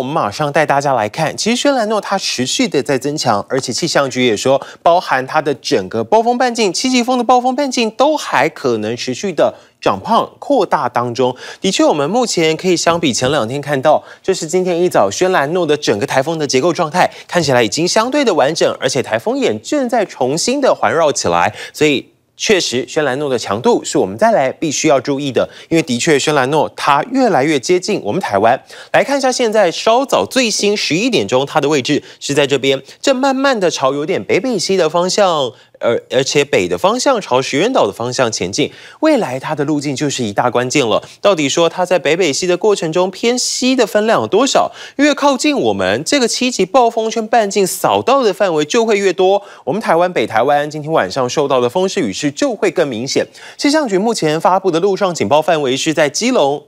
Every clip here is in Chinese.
我们马上带大家来看，其实轩兰诺它持续的在增强，而且气象局也说，包含它的整个暴风半径，七级风的暴风半径都还可能持续的长胖扩大当中。的确，我们目前可以相比前两天看到，就是今天一早轩兰诺的整个台风的结构状态看起来已经相对的完整，而且台风眼正在重新的环绕起来，所以。确实，轩兰诺的强度是我们再来必须要注意的，因为的确，轩兰诺它越来越接近我们台湾。来看一下，现在稍早最新十一点钟它的位置是在这边，正慢慢的朝有点北北西的方向，而而且北的方向朝石原岛的方向前进。未来它的路径就是一大关键了，到底说它在北北西的过程中偏西的分量有多少？越靠近我们，这个七级暴风圈半径扫到的范围就会越多。我们台湾北台湾今天晚上受到的风势雨势。就会更明显。气象局目前发布的路上警报范围是在基隆、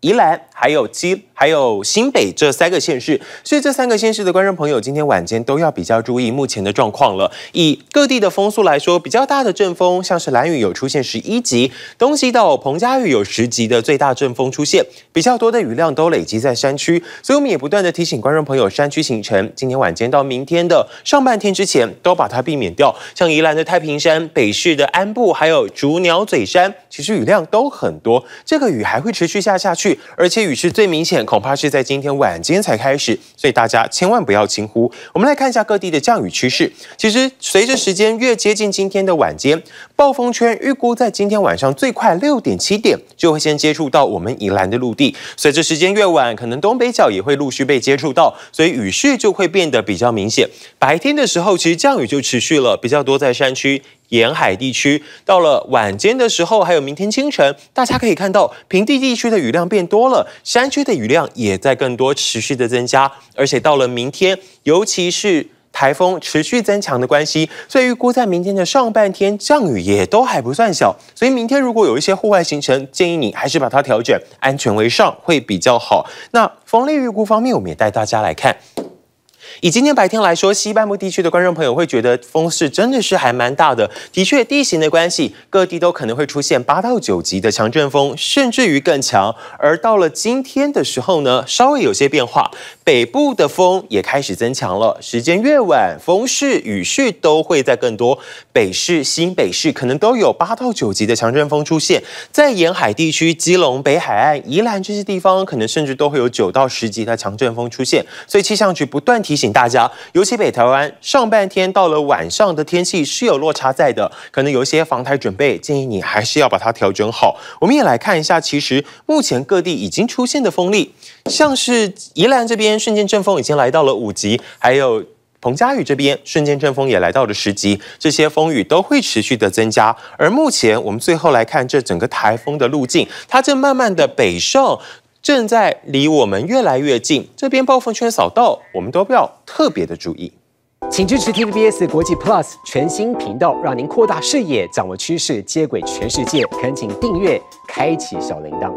宜兰，还有基。还有新北这三个县市，所以这三个县市的观众朋友今天晚间都要比较注意目前的状况了。以各地的风速来说，比较大的阵风，像是蓝雨有出现十一级，东西到彭佳屿有十级的最大阵风出现，比较多的雨量都累积在山区，所以我们也不断的提醒观众朋友，山区行程今天晚间到明天的上半天之前都把它避免掉。像宜兰的太平山、北市的安部还有竹鸟嘴山，其实雨量都很多，这个雨还会持续下下去，而且雨势最明显。恐怕是在今天晚间才开始，所以大家千万不要轻忽。我们来看一下各地的降雨趋势。其实随着时间越接近今天的晚间。暴风圈预估在今天晚上最快六点七点就会先接触到我们以南的陆地，随着时间越晚，可能东北角也会陆续被接触到，所以雨势就会变得比较明显。白天的时候，其实降雨就持续了比较多，在山区、沿海地区。到了晚间的时候，还有明天清晨，大家可以看到平地地区的雨量变多了，山区的雨量也在更多持续的增加，而且到了明天，尤其是。台风持续增强的关系，所以预估在明天的上半天降雨也都还不算小，所以明天如果有一些户外行程，建议你还是把它调整，安全为上会比较好。那风力预估方面，我们也带大家来看。以今天白天来说，西半部地区的观众朋友会觉得风势真的是还蛮大的。的确，地形的关系，各地都可能会出现八到九级的强阵风，甚至于更强。而到了今天的时候呢，稍微有些变化，北部的风也开始增强了。时间越晚，风势、雨势都会在更多北市、新北市可能都有八到九级的强阵风出现，在沿海地区，基隆、北海岸、宜兰这些地方，可能甚至都会有九到十级的强阵风出现。所以气象局不断提。请大家，尤其北台湾，上半天到了晚上的天气是有落差在的，可能有一些防台准备，建议你还是要把它调整好。我们也来看一下，其实目前各地已经出现的风力，像是宜兰这边瞬间阵风已经来到了五级，还有彭佳屿这边瞬间阵风也来到了十级，这些风雨都会持续的增加。而目前我们最后来看这整个台风的路径，它正慢慢的北上。正在离我们越来越近，这边暴风圈扫到，我们都不要特别的注意。请支持 T V B S 国际 Plus 全新频道，让您扩大视野，掌握趋势，接轨全世界。恳请订阅，开启小铃铛。